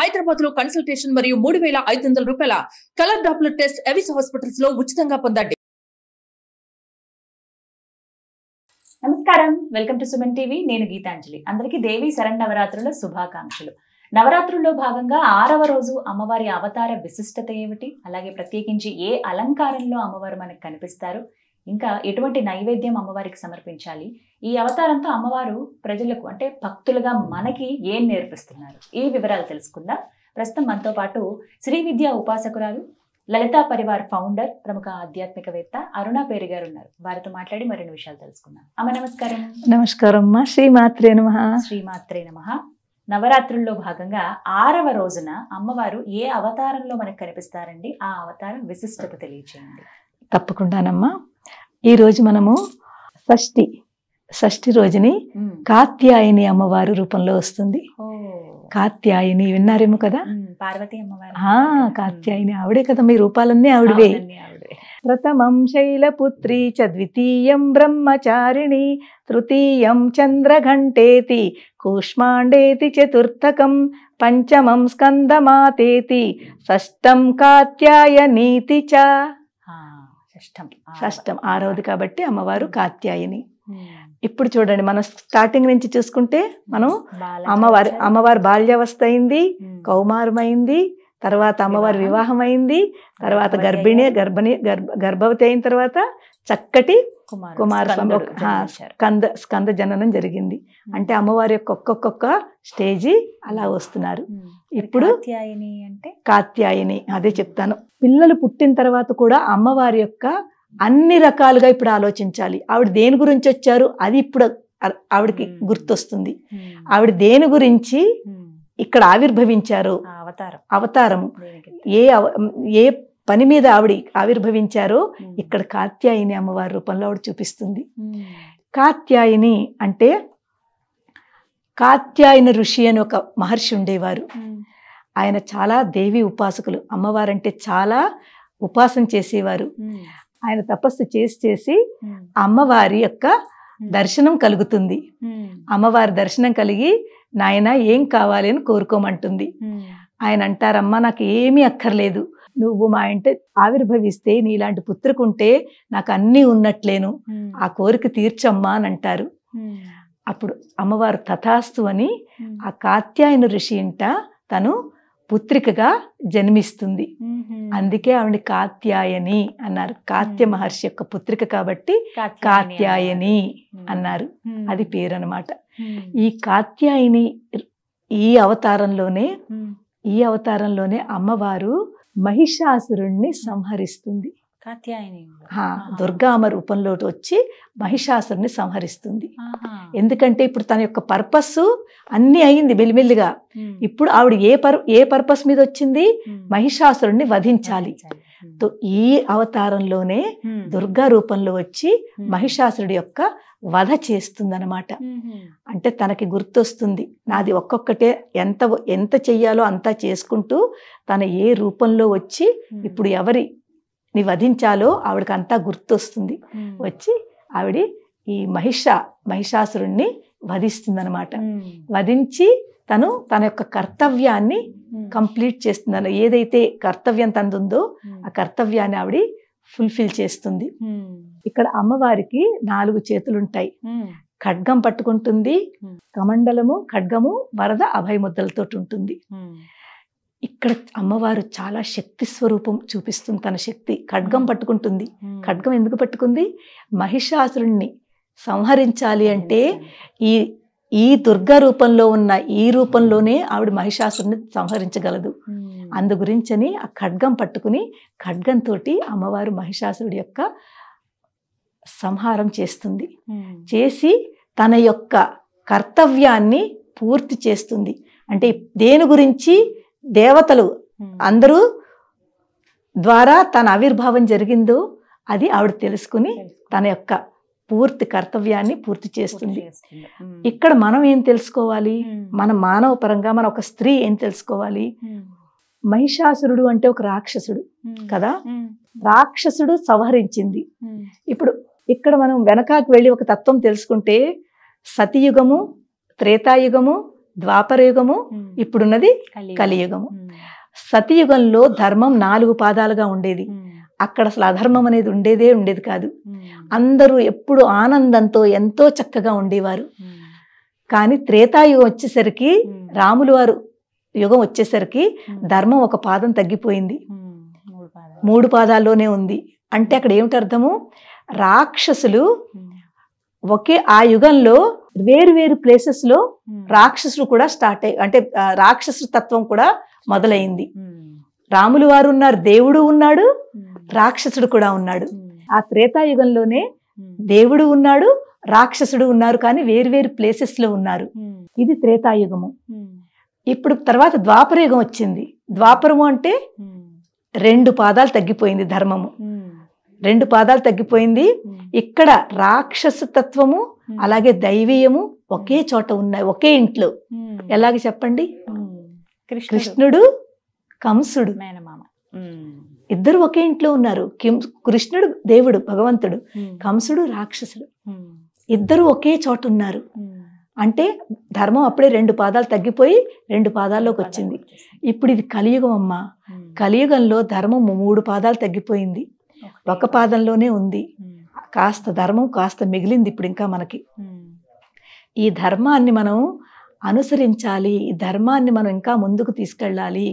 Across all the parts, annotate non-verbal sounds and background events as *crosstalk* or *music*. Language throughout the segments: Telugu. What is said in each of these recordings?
హైదరాబాద్ లో కన్సల్టేషన్ మరియు మూడు వేల ఐదు వందల రూపాయల colour doppler test Avis hospitals లో ఉచితంగా పొందండి నమస్కారం వెల్కమ్ టు సుమన్ టీవీ నేను గీతాంజలి అందరికీ దేవి నవరాత్రుల శుభాకాంక్షలు నవరాత్రుల్లో భాగంగా ఆరవ రోజు అమ్మవారి అవతార విశిష్టత ఏమిటి అలాగే ప్రత్యేకించి ఏ అలంకారంలో అమ్మవారు మనకు కనిపిస్తారు ఇంకా ఎటువంటి నైవేద్యం అమ్మవారికి సమర్పించాలి ఈ అవతారంతో అమ్మవారు ప్రజలకు అంటే భక్తులుగా మనకి ఏం నేర్పిస్తున్నారు ఈ వివరాలు తెలుసుకుందాం ప్రస్తుతం మనతో పాటు శ్రీ విద్యా ఉపాసకురాలు లలితా పరివార్ ఫౌండర్ ప్రముఖ ఆధ్యాత్మికవేత్త అరుణ పేరు గారు ఉన్నారు వారితో మాట్లాడి మరిన్ని విషయాలు తెలుసుకుందాం అమ్మ నమస్కారం నమస్కారం అమ్మ శ్రీమాత్రే నమ శ్రీమాత్రే నమ నవరాత్రుల్లో భాగంగా ఆరవ రోజున అమ్మవారు ఏ అవతారంలో మనకు కనిపిస్తారండి ఆ అవతారం విశిష్టత తెలియచేయండి తప్పకుండానమ్మా ఈరోజు మనము షష్ఠి షష్ఠి రోజుని కాత్యాయని అమ్మవారి రూపంలో వస్తుంది కాత్యాయని విన్నారేమో కదా పార్వతి కాత్యాయని ఆవిడే కదా మీ రూపాలన్నీ ఆవిడవే ప్రథమం శైలపుత్రి చ ద్వితీయం బ్రహ్మచారిణి తృతీయం చంద్రఘంటేతి కూష్మాండేతి చతుర్థకం పంచమం స్కందమాతేతి షష్టం కాత్యాయనీతి చ షష్టం ఆరవది కాబట్టి అమ్మవారు కాత్యాయని ఇప్పుడు చూడండి మనం స్టార్టింగ్ నుంచి చూసుకుంటే మనం అమ్మవారి అమ్మవారి బాల్యావస్థ అయింది కౌమారమైంది తర్వాత అమ్మవారి వివాహం అయింది తర్వాత గర్భిణి గర్భిణి గర్భ గర్భవతి అయిన తర్వాత చక్కటి కుమారస్వామి స్కంద స్కంద జననం జరిగింది అంటే అమ్మవారి యొక్క ఒక్కొక్కొక్క స్టేజీ అలా వస్తున్నారు ఇప్పుడు కాత్యాయని అంటే కాత్యాయని అదే చెప్తాను పిల్లలు పుట్టిన తర్వాత కూడా అమ్మవారి యొక్క అన్ని రకాలుగా ఇప్పుడు ఆలోచించాలి ఆవిడ దేని గురించి వచ్చారు అది ఇప్పుడు ఆవిడకి గుర్తొస్తుంది ఆవిడ దేని గురించి ఇక్కడ ఆవిర్భవించారు అవతారం అవతారము ఏ ఏ పని మీద ఆవిడ ఆవిర్భవించారో ఇక్కడ కాత్యాయని అమ్మవారి రూపంలో ఆవిడ చూపిస్తుంది కాత్యాయని అంటే కాత్యాయన ఋషి అని ఒక మహర్షి ఉండేవారు ఆయన చాలా దేవి ఉపాసకులు అమ్మవారంటే చాలా ఉపాసన చేసేవారు ఆయన తపస్సు చేసి చేసి అమ్మవారి యొక్క దర్శనం కలుగుతుంది అమ్మవారి దర్శనం కలిగి నాయన ఏం కావాలి అని కోరుకోమంటుంది ఆయన అంటారమ్మా నాకు ఏమీ అక్కర్లేదు నువ్వు మా ఇంటి ఆవిర్భవిస్తే నీలాంటి పుత్రుకుంటే నాకు అన్నీ ఉన్నట్లేను ఆ కోరిక తీర్చమ్మా అని అంటారు అప్పుడు అమ్మవారు తథాస్తు అని ఆ కాత్యాయన ఋషి ఇంట తను పుత్రికగా జన్మిస్తుంది అందుకే ఆవిడ కాత్యాయని అన్నారు కాత్య మహర్షి యొక్క పుత్రిక కాబట్టి కాత్యాయని అన్నారు అది పేరు అనమాట ఈ కాత్యాయని ఈ అవతారంలోనే ఈ అవతారంలోనే అమ్మవారు మహిషాసురుణ్ణి సంహరిస్తుంది కాత్యాయని దుర్గామ రూపంలో వచ్చి మహిషాసురుని సంహరిస్తుంది ఎందుకంటే ఇప్పుడు తన యొక్క పర్పస్ అన్ని అయింది మెల్లిమెల్లిగా ఇప్పుడు ఆవిడ ఏ పర్ ఏ పర్పస్ మీద వచ్చింది మహిషాసురుణ్ణి వధించాలి ఈ అవతారంలోనే దుర్గా రూపంలో వచ్చి మహిషాసురుడి యొక్క వధ చేస్తుందనమాట అంటే తనకి గుర్తొస్తుంది నాది ఒక్కొక్కటే ఎంత ఎంత చెయ్యాలో అంతా చేసుకుంటూ తన ఏ రూపంలో వచ్చి ఇప్పుడు ఎవరి ని వధించాలో అంతా గుర్తొస్తుంది వచ్చి ఆవిడ ఈ మహిష మహిషాసురుణ్ణి వధిస్తుందనమాట వధించి తను తన యొక్క కర్తవ్యాన్ని కంప్లీట్ చేస్తున్నాను ఏదైతే కర్తవ్యం తందుందో ఆ కర్తవ్యాన్ని ఆవిడ ఫుల్ఫిల్ చేస్తుంది ఇక్కడ అమ్మవారికి నాలుగు చేతులుంటాయి ఖడ్గం పట్టుకుంటుంది కమండలము ఖడ్గము వరద అభయముద్దలతో ఉంటుంది ఇక్కడ అమ్మవారు చాలా శక్తి స్వరూపం చూపిస్తుంది తన శక్తి ఖడ్గం పట్టుకుంటుంది ఖడ్గం ఎందుకు పట్టుకుంది మహిషాసురుణ్ణి సంహరించాలి అంటే ఈ ఈ దుర్గా రూపంలో ఉన్న ఈ రూపంలోనే ఆవిడ మహిషాసుని సంహరించగలదు hmm. అందు గురించని ఆ ఖడ్గం పట్టుకుని ఖడ్గంతో అమ్మవారు మహిషాసురుడి యొక్క సంహారం చేస్తుంది hmm. చేసి తన యొక్క కర్తవ్యాన్ని పూర్తి చేస్తుంది అంటే దేని గురించి దేవతలు hmm. అందరూ ద్వారా తన ఆవిర్భావం జరిగిందో అది ఆవిడ తెలుసుకుని తన యొక్క పూర్తి కర్తవ్యాన్ని పూర్తి చేస్తుంది ఇక్కడ మనం ఏం తెలుసుకోవాలి మన మానవ పరంగా మన ఒక స్త్రీ ఏం తెలుసుకోవాలి మహిషాసురుడు అంటే ఒక రాక్షసుడు కదా రాక్షసుడు సంహరించింది ఇప్పుడు ఇక్కడ మనం వెనకాకి వెళ్ళి ఒక తత్వం తెలుసుకుంటే సతియుగము త్రేతాయుగము ద్వాపరయుగము ఇప్పుడున్నది కలియుగము సతియుగంలో ధర్మం నాలుగు పాదాలుగా ఉండేది అక్కడ అసలు అధర్మం అనేది ఉండేదే ఉండేది కాదు అందరూ ఎప్పుడు ఆనందంతో ఎంతో చక్కగా ఉండేవారు కానీ త్రేతాయుగం వచ్చేసరికి రాములు వారు యుగం వచ్చేసరికి ధర్మం ఒక పాదం తగ్గిపోయింది మూడు పాదాల్లోనే ఉంది అంటే అక్కడ ఏమిటి అర్థము రాక్షసులు ఒకే ఆ యుగంలో వేరు వేరు ప్లేసెస్ లో రాక్షసులు కూడా స్టార్ట్ అయ్యి అంటే రాక్షసు తత్వం కూడా మొదలైంది రాములు వారు ఉన్నారు దేవుడు ఉన్నాడు రాక్షసుడు కూడా ఉన్నాడు ఆ త్రేతాయుగంలోనే దేవుడు ఉన్నాడు రాక్షసుడు ఉన్నారు కానీ వేరువేరు ప్లేసెస్ లో ఉన్నారు ఇది త్రేతాయుగము ఇప్పుడు తర్వాత ద్వాపరయుగం వచ్చింది ద్వాపరము అంటే రెండు పాదాలు తగ్గిపోయింది ధర్మము రెండు పాదాలు తగ్గిపోయింది ఇక్కడ రాక్షస తత్వము అలాగే దైవీయము ఒకే చోట ఉన్నాయి ఒకే ఇంట్లో ఎలాగ చెప్పండి కృష్ణుడు కంసుడు మేనమామ ఇద్దరు ఒకే ఇంట్లో ఉన్నారు కిం కృష్ణుడు దేవుడు భగవంతుడు కంసుడు రాక్షసుడు ఇద్దరు ఒకే చోట ఉన్నారు అంటే ధర్మం అప్పుడే రెండు పాదాలు తగ్గిపోయి రెండు పాదాల్లోకి వచ్చింది ఇప్పుడు ఇది కలియుగం అమ్మ కలియుగంలో ధర్మం మూడు పాదాలు తగ్గిపోయింది ఒక పాదంలోనే ఉంది కాస్త ధర్మం కాస్త మిగిలింది ఇప్పుడు ఇంకా మనకి ఈ ధర్మాన్ని మనం అనుసరించాలి ఈ ధర్మాన్ని మనం ఇంకా ముందుకు తీసుకెళ్ళాలి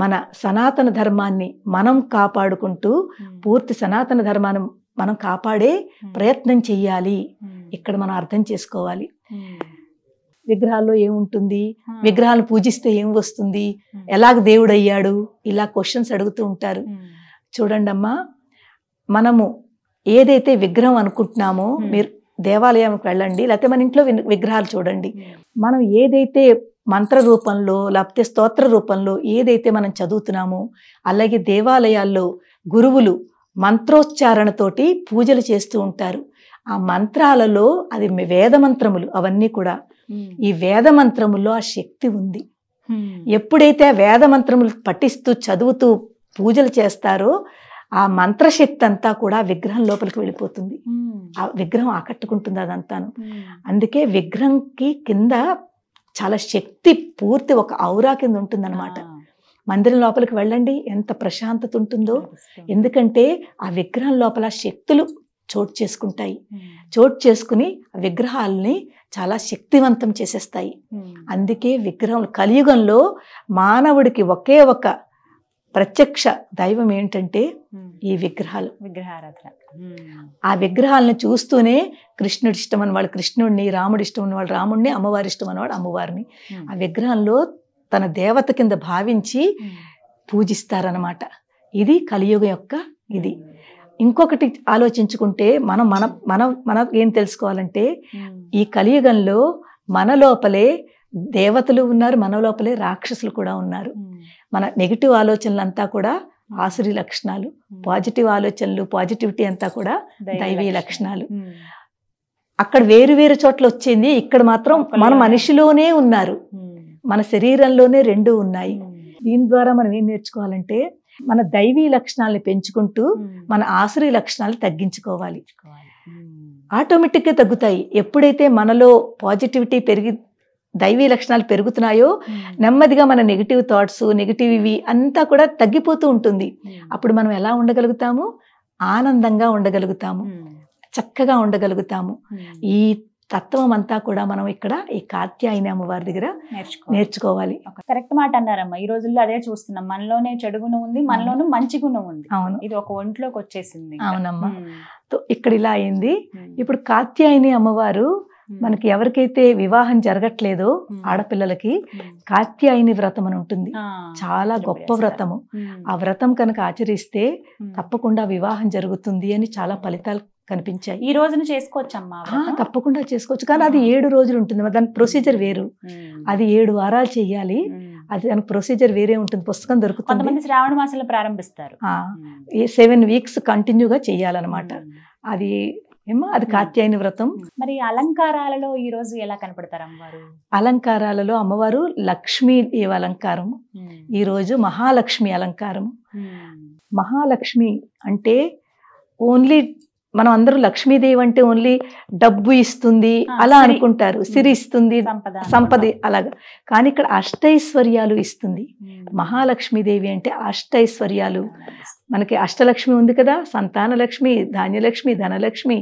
మన సనాతన ధర్మాన్ని మనం కాపాడుకుంటూ hmm. పూర్తి సనాతన ధర్మాన్ని మనం కాపాడే hmm. ప్రయత్నం చెయ్యాలి hmm. ఇక్కడ మనం అర్థం చేసుకోవాలి విగ్రహాల్లో ఏముంటుంది విగ్రహాలు పూజిస్తే ఏం వస్తుంది ఎలాగ దేవుడు అయ్యాడు ఇలా క్వశ్చన్స్ అడుగుతూ ఉంటారు చూడండి అమ్మా మనము ఏదైతే విగ్రహం అనుకుంటున్నామో మీరు దేవాలయానికి వెళ్ళండి లేకపోతే మన ఇంట్లో విగ్రహాలు చూడండి మనం ఏదైతే మంత్ర రూపంలో లేకపోతే స్తోత్ర రూపంలో ఏదైతే మనం చదువుతున్నామో అలాగే దేవాలయాల్లో గురువులు మంత్రోచ్చారణతోటి పూజలు చేస్తూ ఉంటారు ఆ మంత్రాలలో అది వేద మంత్రములు అవన్నీ కూడా ఈ వేద మంత్రముల్లో ఆ శక్తి ఉంది ఎప్పుడైతే వేద మంత్రములు పఠిస్తూ చదువుతూ పూజలు చేస్తారో ఆ మంత్రశక్తి అంతా కూడా విగ్రహం లోపలికి వెళ్ళిపోతుంది ఆ విగ్రహం ఆకట్టుకుంటుంది అదంతాను అందుకే విగ్రహంకి కింద చాలా శక్తి పూర్తి ఒక ఔరా కింద ఉంటుందన్నమాట మందిరం లోపలికి వెళ్ళండి ఎంత ప్రశాంతత ఉంటుందో ఎందుకంటే ఆ విగ్రహం లోపల శక్తులు చోటు చేసుకుంటాయి చోటు చేసుకుని విగ్రహాలని చాలా శక్తివంతం చేసేస్తాయి అందుకే విగ్రహం కలియుగంలో మానవుడికి ఒకే ఒక ప్రత్యక్ష దైవం ఏంటంటే ఈ విగ్రహాలు విగ్రహారాధన ఆ విగ్రహాలను చూస్తూనే కృష్ణుడి ఇష్టం అన్న కృష్ణుడిని రాముడి ఇష్టం ఉన్నవాళ్ళు రాముడిని అమ్మవారి ఇష్టం అన్నవాడు అమ్మవారిని ఆ విగ్రహంలో తన దేవత కింద భావించి పూజిస్తారనమాట ఇది కలియుగం యొక్క ఇది ఇంకొకటి ఆలోచించుకుంటే మనం మన మన మన ఏం తెలుసుకోవాలంటే ఈ కలియుగంలో మన లోపలే దేవతలు ఉన్నారు మన లోపలే రాక్షసులు కూడా ఉన్నారు మన నెగిటివ్ ఆలోచనలంతా కూడా ఆసురి లక్షణాలు పాజిటివ్ ఆలోచనలు పాజిటివిటీ అంతా కూడా దైవీ లక్షణాలు అక్కడ వేరు వేరు చోట్ల వచ్చింది ఇక్కడ మాత్రం మన మనిషిలోనే ఉన్నారు మన శరీరంలోనే రెండు ఉన్నాయి దీని ద్వారా మనం ఏం నేర్చుకోవాలంటే మన దైవీ లక్షణాలను పెంచుకుంటూ మన ఆసురి లక్షణాలు తగ్గించుకోవాలి ఆటోమేటిక్గా తగ్గుతాయి ఎప్పుడైతే మనలో పాజిటివిటీ పెరిగి దైవీ లక్షణాలు పెరుగుతున్నాయో నెమ్మదిగా మన నెగిటివ్ థాట్స్ నెగిటివ్ ఇవి అంతా కూడా తగ్గిపోతూ ఉంటుంది అప్పుడు మనం ఎలా ఉండగలుగుతాము ఆనందంగా ఉండగలుగుతాము చక్కగా ఉండగలుగుతాము ఈ తత్వం అంతా కూడా మనం ఇక్కడ ఈ కాత్యాయని అమ్మవారి దగ్గర నేర్చుకోవాలి కరెక్ట్ మాట అన్నారమ్మా ఈ రోజుల్లో అదే చూస్తున్నాం మనలోనే చెడు గుణం ఉంది మనలోనూ మంచి గుణం ఉంది అవును ఇది ఒక ఒంట్లోకి వచ్చేసింది అవునమ్మా ఇక్కడ ఇలా అయింది ఇప్పుడు కాత్యాయని అమ్మవారు మనకి ఎవరికైతే వివాహం జరగట్లేదో ఆడపిల్లలకి కాత్యాయని వ్రతం అని ఉంటుంది చాలా గొప్ప వ్రతము ఆ వ్రతం కనుక ఆచరిస్తే తప్పకుండా వివాహం జరుగుతుంది అని చాలా ఫలితాలు కనిపించాయి ఈ రోజున చేసుకోవచ్చమ్మా తప్పకుండా చేసుకోవచ్చు కానీ అది ఏడు రోజులు ఉంటుంది దాని ప్రొసీజర్ వేరు అది ఏడు వారాలు చేయాలి అది దానికి ప్రొసీజర్ వేరే ఉంటుంది పుస్తకం దొరుకుతుంది కొంతమంది శ్రావణ మాసంలో ప్రారంభిస్తారు సెవెన్ వీక్స్ కంటిన్యూగా చెయ్యాలన్నమాట అది ఏమో అది కాత్యాయని వ్రతం మరి అలంకారాలలో ఈ రోజు ఎలా కనపడతారు అమ్మవారు అలంకారాలలో అమ్మవారు లక్ష్మి దేవ అలంకారము ఈ రోజు మహాలక్ష్మి అలంకారము మహాలక్ష్మి అంటే ఓన్లీ మనం అందరూ లక్ష్మీదేవి అంటే ఓన్లీ డబ్బు ఇస్తుంది అలా అనుకుంటారు సిరి ఇస్తుంది సంపద అలాగా కానీ ఇక్కడ అష్టైశ్వర్యాలు ఇస్తుంది మహాలక్ష్మీదేవి అంటే అష్టైశ్వర్యాలు మనకి అష్టలక్ష్మి ఉంది కదా సంతాన లక్ష్మి ధాన్యలక్ష్మి ధనలక్ష్మి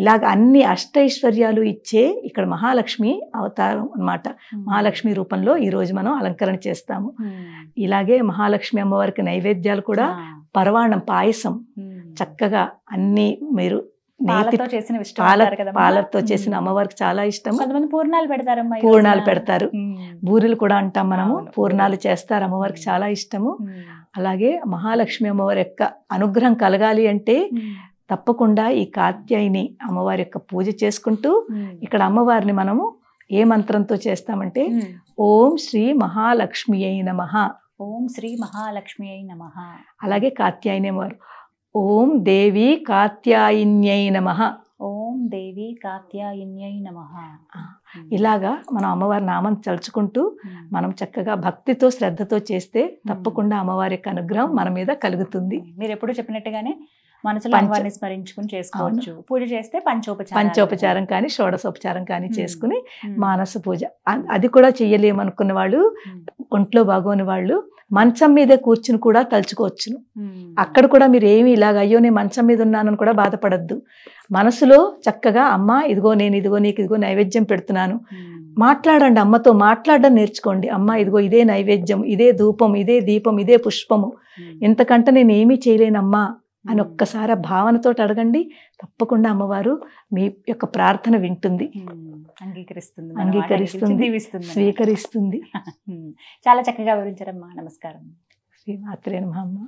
ఇలాగ అన్ని అష్టైశ్వర్యాలు ఇచ్చే ఇక్కడ మహాలక్ష్మి అవతారం అనమాట మహాలక్ష్మి రూపంలో ఈరోజు మనం అలంకరణ చేస్తాము ఇలాగే మహాలక్ష్మి అమ్మవారికి నైవేద్యాలు కూడా పర్వాణం పాయసం చక్కగా అన్ని మీరు పాలతో చేసిన పాలతో చేసిన అమ్మవారికి చాలా ఇష్టం పూర్ణాలు పెడతారు పూర్ణాలు పెడతారు బూరెలు కూడా అంటాం మనము పూర్ణాలు చేస్తారు అమ్మవారికి చాలా ఇష్టము అలాగే మహాలక్ష్మి అమ్మవారి యొక్క అనుగ్రహం కలగాలి అంటే తప్పకుండా ఈ కాత్యాయిని అమ్మవారి యొక్క పూజ చేసుకుంటూ ఇక్కడ అమ్మవారిని మనము ఏ మంత్రంతో చేస్తామంటే ఓం శ్రీ మహాలక్ష్మి అయిన మహా ఓం శ్రీ మహాలక్ష్మి అయిన మహా అలాగే కాత్యాయని అమ్మవారు ఓం దేవి కాత్యాయిన్యై నమ ఓం దేవి కాత్యాయిన్యై నమ ఇలాగా మనం అమ్మవారి నామం చలుచుకుంటూ మనం చక్కగా భక్తితో శ్రద్ధతో చేస్తే తప్పకుండా అమ్మవారి యొక్క అనుగ్రహం మన మీద కలుగుతుంది మీరు ఎప్పుడు చెప్పినట్టుగానే మనసులో అమ్మవారిని స్మరించుకుని చేసుకోవచ్చు పూజ చేస్తే పంచోపచారం పంచోపచారం కానీ షోడశోపచారం కానీ చేసుకుని మానస పూజ అది కూడా చెయ్యలేమనుకున్న వాళ్ళు ఒంట్లో బాగోని వాళ్ళు మంచం మీదే కూర్చుని కూడా తలుచుకోవచ్చును hmm. అక్కడ కూడా మీరు ఏమి ఇలాగ అయ్యో నేను మంచం మీద ఉన్నానని కూడా బాధపడద్దు మనసులో చక్కగా అమ్మ ఇదిగో నేను ఇదిగో నీకు ఇదిగో నైవేద్యం పెడుతున్నాను hmm. మాట్లాడండి అమ్మతో మాట్లాడడం నేర్చుకోండి అమ్మ ఇదిగో ఇదే నైవేద్యం ఇదే ధూపం ఇదే దీపం ఇదే పుష్పము hmm. ఇంతకంటే నేను ఏమీ చేయలేనమ్మా అని ఒక్కసారి భావనతో అడగండి తప్పకుండా అమ్మవారు మీ యొక్క ప్రార్థన వింటుంది అంగీకరిస్తుంది అంగీకరిస్తుంది స్వీకరిస్తుంది *laughs* చాలా చక్కగా వివరించారమ్మా నమస్కారం శ్రీ మాత్రేనమ్మ అమ్మ